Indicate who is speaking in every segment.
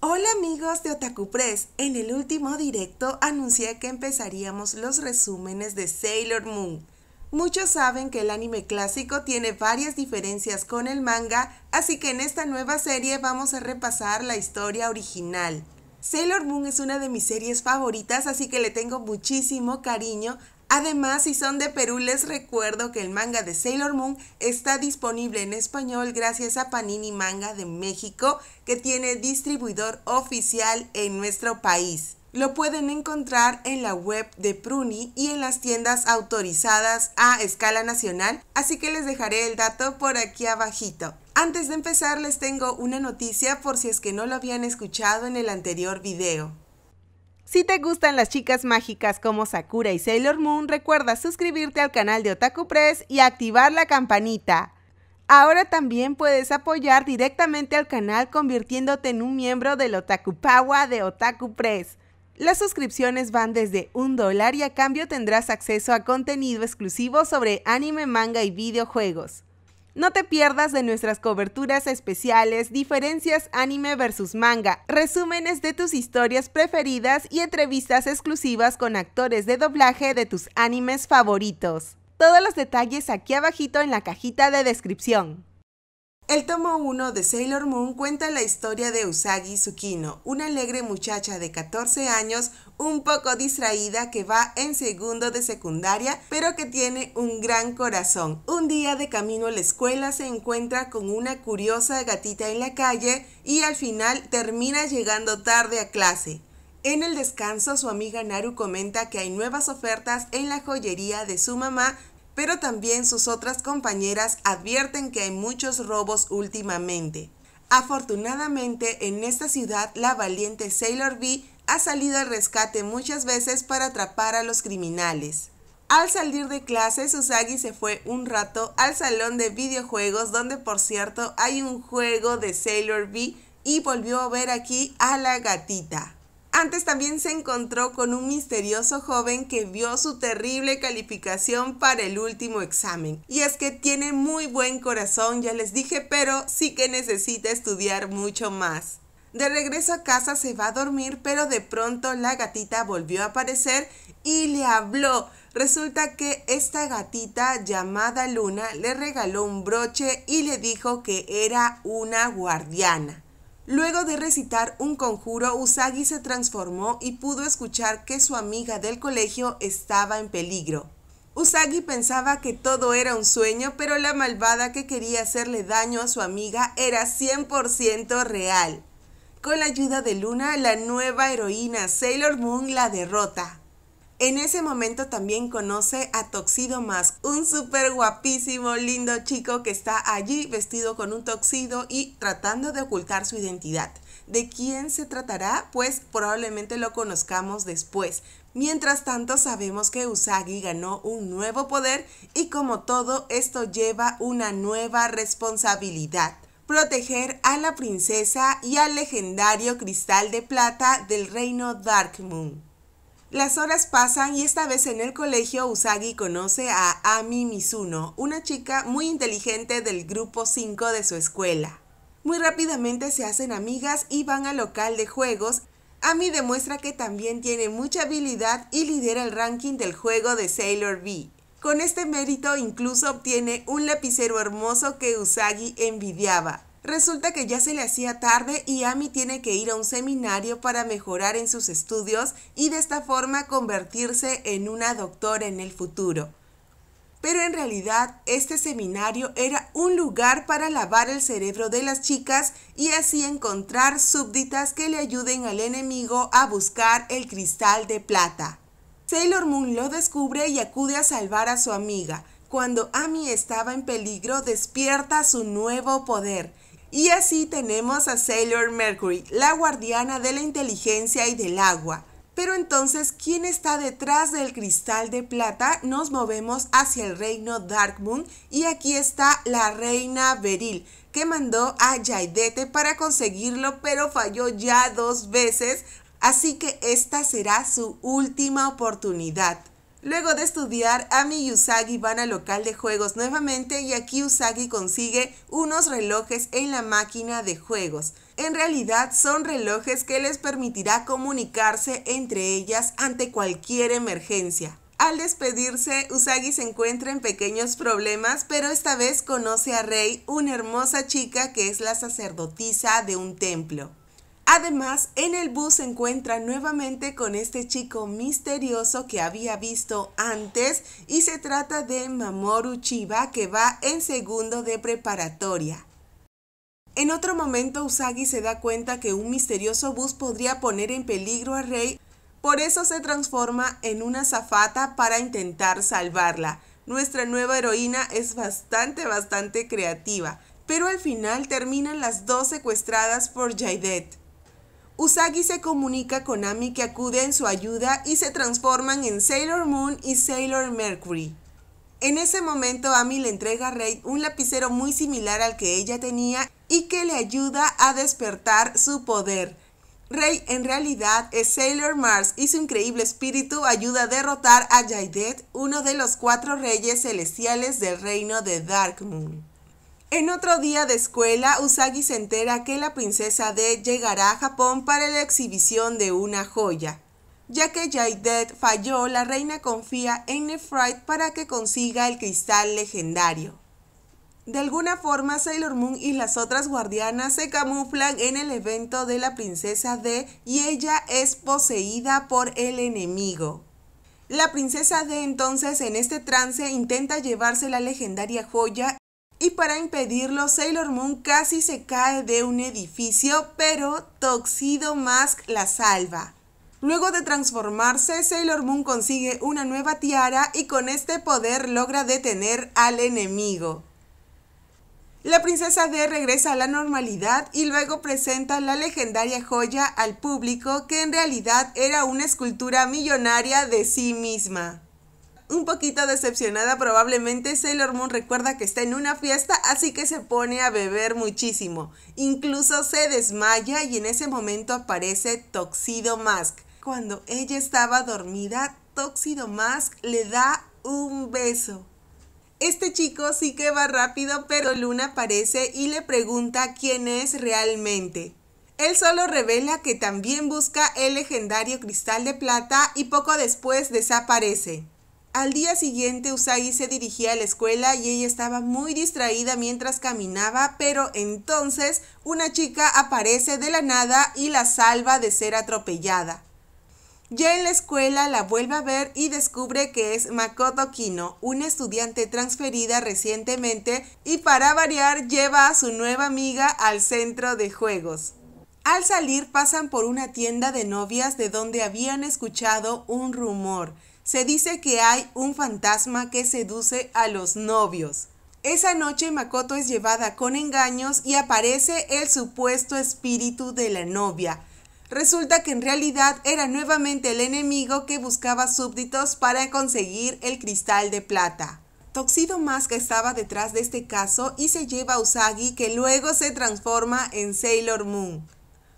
Speaker 1: Hola amigos de Otaku Press, en el último directo anuncié que empezaríamos los resúmenes de Sailor Moon. Muchos saben que el anime clásico tiene varias diferencias con el manga, así que en esta nueva serie vamos a repasar la historia original. Sailor Moon es una de mis series favoritas, así que le tengo muchísimo cariño, Además, si son de Perú, les recuerdo que el manga de Sailor Moon está disponible en español gracias a Panini Manga de México, que tiene distribuidor oficial en nuestro país. Lo pueden encontrar en la web de Pruni y en las tiendas autorizadas a escala nacional, así que les dejaré el dato por aquí abajito. Antes de empezar les tengo una noticia por si es que no lo habían escuchado en el anterior video. Si te gustan las chicas mágicas como Sakura y Sailor Moon, recuerda suscribirte al canal de Otaku Press y activar la campanita. Ahora también puedes apoyar directamente al canal convirtiéndote en un miembro del Otaku Pawa de Otaku Press. Las suscripciones van desde un dólar y a cambio tendrás acceso a contenido exclusivo sobre anime, manga y videojuegos. No te pierdas de nuestras coberturas especiales, diferencias anime versus manga, resúmenes de tus historias preferidas y entrevistas exclusivas con actores de doblaje de tus animes favoritos. Todos los detalles aquí abajito en la cajita de descripción. El tomo 1 de Sailor Moon cuenta la historia de Usagi Tsukino, una alegre muchacha de 14 años un poco distraída que va en segundo de secundaria, pero que tiene un gran corazón. Un día de camino a la escuela se encuentra con una curiosa gatita en la calle y al final termina llegando tarde a clase. En el descanso su amiga Naru comenta que hay nuevas ofertas en la joyería de su mamá, pero también sus otras compañeras advierten que hay muchos robos últimamente. Afortunadamente en esta ciudad la valiente Sailor V ha salido al rescate muchas veces para atrapar a los criminales. Al salir de clase, Susagi se fue un rato al salón de videojuegos donde por cierto hay un juego de Sailor V y volvió a ver aquí a la gatita. Antes también se encontró con un misterioso joven que vio su terrible calificación para el último examen. Y es que tiene muy buen corazón, ya les dije, pero sí que necesita estudiar mucho más. De regreso a casa se va a dormir, pero de pronto la gatita volvió a aparecer y le habló. Resulta que esta gatita llamada Luna le regaló un broche y le dijo que era una guardiana. Luego de recitar un conjuro, Usagi se transformó y pudo escuchar que su amiga del colegio estaba en peligro. Usagi pensaba que todo era un sueño, pero la malvada que quería hacerle daño a su amiga era 100% real. Con la ayuda de Luna, la nueva heroína Sailor Moon la derrota. En ese momento también conoce a Toxido Mask, un súper guapísimo, lindo chico que está allí vestido con un toxido y tratando de ocultar su identidad. ¿De quién se tratará? Pues probablemente lo conozcamos después. Mientras tanto sabemos que Usagi ganó un nuevo poder y como todo esto lleva una nueva responsabilidad proteger a la princesa y al legendario cristal de plata del reino Dark Moon. Las horas pasan y esta vez en el colegio Usagi conoce a Ami Mizuno, una chica muy inteligente del grupo 5 de su escuela. Muy rápidamente se hacen amigas y van al local de juegos. Ami demuestra que también tiene mucha habilidad y lidera el ranking del juego de Sailor V. Con este mérito incluso obtiene un lapicero hermoso que Usagi envidiaba. Resulta que ya se le hacía tarde y Ami tiene que ir a un seminario para mejorar en sus estudios y de esta forma convertirse en una doctora en el futuro. Pero en realidad este seminario era un lugar para lavar el cerebro de las chicas y así encontrar súbditas que le ayuden al enemigo a buscar el cristal de plata. Sailor Moon lo descubre y acude a salvar a su amiga. Cuando Amy estaba en peligro, despierta su nuevo poder. Y así tenemos a Sailor Mercury, la guardiana de la inteligencia y del agua. Pero entonces, ¿quién está detrás del cristal de plata? Nos movemos hacia el reino Dark Moon y aquí está la reina Beryl, que mandó a Jaidete para conseguirlo, pero falló ya dos veces, Así que esta será su última oportunidad. Luego de estudiar, Ami y Usagi van al local de juegos nuevamente y aquí Usagi consigue unos relojes en la máquina de juegos. En realidad son relojes que les permitirá comunicarse entre ellas ante cualquier emergencia. Al despedirse, Usagi se encuentra en pequeños problemas, pero esta vez conoce a Rei, una hermosa chica que es la sacerdotisa de un templo. Además, en el bus se encuentra nuevamente con este chico misterioso que había visto antes y se trata de Mamoru Chiba que va en segundo de preparatoria. En otro momento Usagi se da cuenta que un misterioso bus podría poner en peligro a Rei, por eso se transforma en una zafata para intentar salvarla. Nuestra nueva heroína es bastante, bastante creativa, pero al final terminan las dos secuestradas por Jaidet. Usagi se comunica con Ami que acude en su ayuda y se transforman en Sailor Moon y Sailor Mercury. En ese momento Ami le entrega a Rey un lapicero muy similar al que ella tenía y que le ayuda a despertar su poder. Rey en realidad es Sailor Mars y su increíble espíritu ayuda a derrotar a Jaidet, uno de los cuatro reyes celestiales del reino de Dark Moon. En otro día de escuela, Usagi se entera que la princesa D llegará a Japón para la exhibición de una joya. Ya que Jaidet falló, la reina confía en Nefrite para que consiga el cristal legendario. De alguna forma, Sailor Moon y las otras guardianas se camuflan en el evento de la princesa D y ella es poseída por el enemigo. La princesa D entonces en este trance intenta llevarse la legendaria joya y para impedirlo Sailor Moon casi se cae de un edificio, pero Toxido Mask la salva. Luego de transformarse, Sailor Moon consigue una nueva tiara y con este poder logra detener al enemigo. La princesa D regresa a la normalidad y luego presenta la legendaria joya al público que en realidad era una escultura millonaria de sí misma. Un poquito decepcionada probablemente Sailor Moon recuerda que está en una fiesta, así que se pone a beber muchísimo. Incluso se desmaya y en ese momento aparece Toxido Mask. Cuando ella estaba dormida, Toxido Mask le da un beso. Este chico sí que va rápido, pero Luna aparece y le pregunta quién es realmente. Él solo revela que también busca el legendario cristal de plata y poco después desaparece. Al día siguiente Usagi se dirigía a la escuela y ella estaba muy distraída mientras caminaba, pero entonces una chica aparece de la nada y la salva de ser atropellada. Ya en la escuela la vuelve a ver y descubre que es Makoto Kino, una estudiante transferida recientemente y para variar lleva a su nueva amiga al centro de juegos. Al salir pasan por una tienda de novias de donde habían escuchado un rumor se dice que hay un fantasma que seduce a los novios. Esa noche Makoto es llevada con engaños y aparece el supuesto espíritu de la novia. Resulta que en realidad era nuevamente el enemigo que buscaba súbditos para conseguir el cristal de plata. Toxido Mask estaba detrás de este caso y se lleva a Usagi que luego se transforma en Sailor Moon.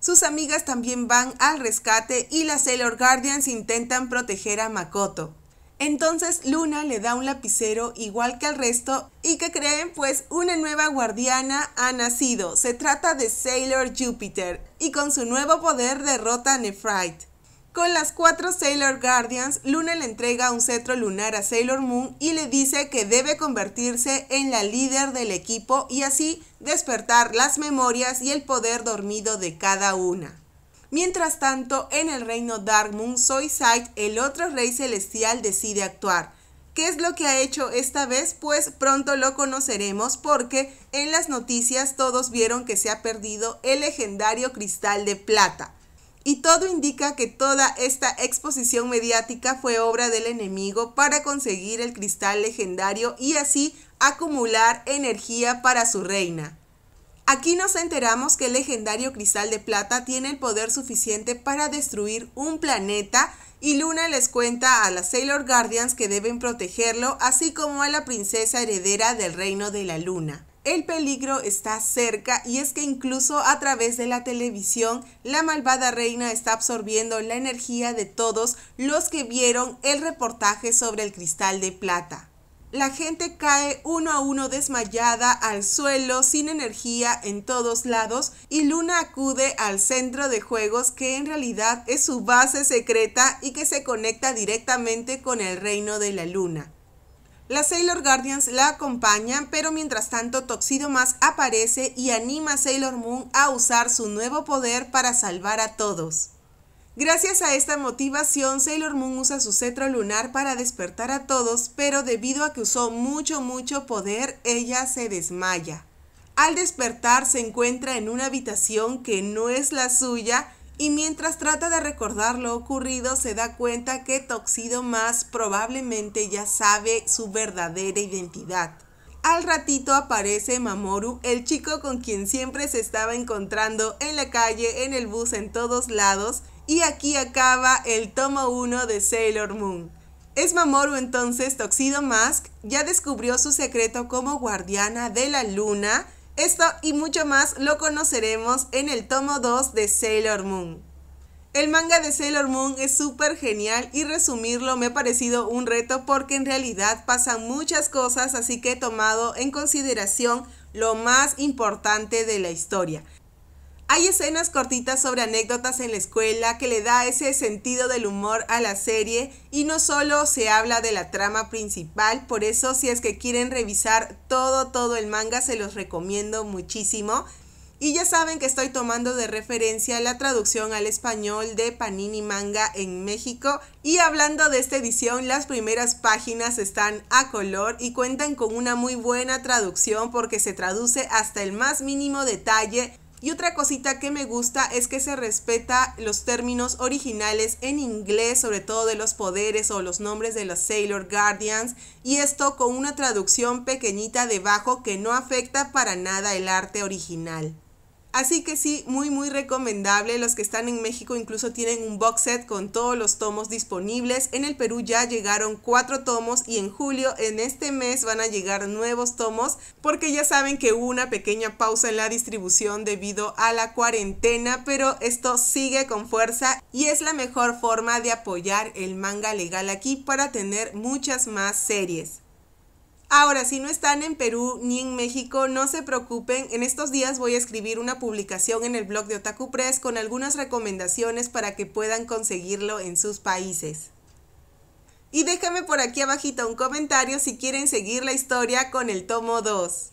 Speaker 1: Sus amigas también van al rescate y las Sailor Guardians intentan proteger a Makoto. Entonces Luna le da un lapicero igual que al resto y que creen pues una nueva guardiana ha nacido. Se trata de Sailor Jupiter y con su nuevo poder derrota a Nephrite. Con las cuatro Sailor Guardians, Luna le entrega un cetro lunar a Sailor Moon y le dice que debe convertirse en la líder del equipo y así despertar las memorias y el poder dormido de cada una. Mientras tanto, en el reino Dark Moon, Sight, el otro rey celestial, decide actuar. ¿Qué es lo que ha hecho esta vez? Pues pronto lo conoceremos porque en las noticias todos vieron que se ha perdido el legendario cristal de plata y todo indica que toda esta exposición mediática fue obra del enemigo para conseguir el cristal legendario y así acumular energía para su reina. Aquí nos enteramos que el legendario cristal de plata tiene el poder suficiente para destruir un planeta y Luna les cuenta a las Sailor Guardians que deben protegerlo, así como a la princesa heredera del reino de la luna el peligro está cerca y es que incluso a través de la televisión la malvada reina está absorbiendo la energía de todos los que vieron el reportaje sobre el cristal de plata. La gente cae uno a uno desmayada al suelo, sin energía en todos lados, y Luna acude al centro de juegos que en realidad es su base secreta y que se conecta directamente con el reino de la luna. Las Sailor Guardians la acompañan, pero mientras tanto Toxido aparece y anima a Sailor Moon a usar su nuevo poder para salvar a todos. Gracias a esta motivación, Sailor Moon usa su cetro lunar para despertar a todos, pero debido a que usó mucho, mucho poder, ella se desmaya. Al despertar se encuentra en una habitación que no es la suya, y mientras trata de recordar lo ocurrido se da cuenta que Toxido más probablemente ya sabe su verdadera identidad. Al ratito aparece Mamoru, el chico con quien siempre se estaba encontrando en la calle, en el bus, en todos lados, y aquí acaba el tomo 1 de Sailor Moon. Es Mamoru entonces Toxido Mask, ya descubrió su secreto como guardiana de la luna, esto y mucho más lo conoceremos en el tomo 2 de Sailor Moon. El manga de Sailor Moon es súper genial y resumirlo me ha parecido un reto porque en realidad pasan muchas cosas, así que he tomado en consideración lo más importante de la historia. Hay escenas cortitas sobre anécdotas en la escuela que le da ese sentido del humor a la serie y no solo se habla de la trama principal, por eso si es que quieren revisar todo todo el manga se los recomiendo muchísimo. Y ya saben que estoy tomando de referencia la traducción al español de Panini Manga en México. Y hablando de esta edición, las primeras páginas están a color y cuentan con una muy buena traducción porque se traduce hasta el más mínimo detalle y otra cosita que me gusta es que se respeta los términos originales en inglés, sobre todo de los poderes o los nombres de los Sailor Guardians, y esto con una traducción pequeñita debajo que no afecta para nada el arte original. Así que sí, muy muy recomendable. Los que están en México incluso tienen un box set con todos los tomos disponibles. En el Perú ya llegaron cuatro tomos y en julio, en este mes, van a llegar nuevos tomos porque ya saben que hubo una pequeña pausa en la distribución debido a la cuarentena, pero esto sigue con fuerza y es la mejor forma de apoyar el manga legal aquí para tener muchas más series. Ahora, si no están en Perú ni en México, no se preocupen. En estos días voy a escribir una publicación en el blog de Otaku Press con algunas recomendaciones para que puedan conseguirlo en sus países. Y déjame por aquí abajito un comentario si quieren seguir la historia con el tomo 2.